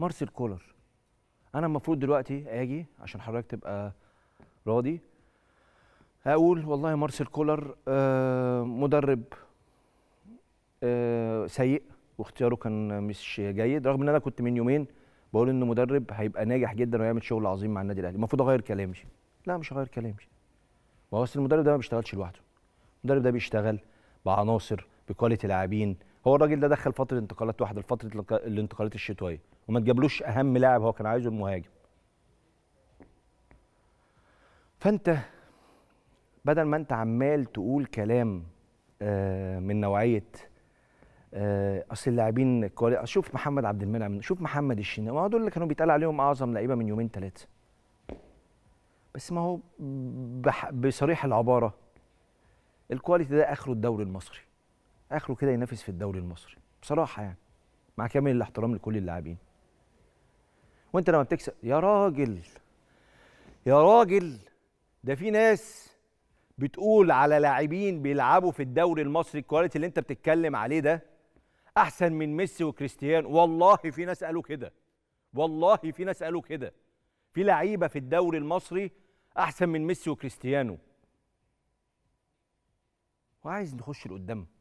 مارسيل كولر انا المفروض دلوقتي اجي عشان حضرتك تبقى راضي هقول والله مارسيل كولر آه، مدرب آه، سيء واختياره كان مش جيد رغم ان انا كنت من يومين بقول انه مدرب هيبقى ناجح جدا ويعمل شغل عظيم مع النادي الاهلي المفروض اغير كلامي لا مش هغير كلامي ما هو اصل المدرب ده ما بيشتغلش لوحده المدرب ده بيشتغل بعناصر بكواليتي لاعبين هو الراجل ده دخل فتره انتقالات واحده لفتره الانتقالات الشتويه وما تجابلوش اهم لاعب هو كان عايزه المهاجم فانت بدل ما انت عمال تقول كلام آه، من نوعيه آه، اصل اللاعبين شوف محمد عبد المنعم شوف محمد الشناوي ما هو دول اللي كانوا بيتقال عليهم اعظم لعيبه من يومين ثلاثه بس ما هو بصريح العباره الكواليتي ده اخره الدوري المصري اخره كده ينافس في الدوري المصري بصراحه يعني مع كامل الاحترام لكل اللاعبين وانت لما بتكسب يا راجل يا راجل ده في ناس بتقول على لاعبين بيلعبوا في الدوري المصري الكواليتي اللي انت بتتكلم عليه ده احسن من ميسي وكريستيانو والله في ناس قالوا كده والله في ناس قالوا كده في لعيبه في الدوري المصري احسن من ميسي وكريستيانو وعايز نخش لقدام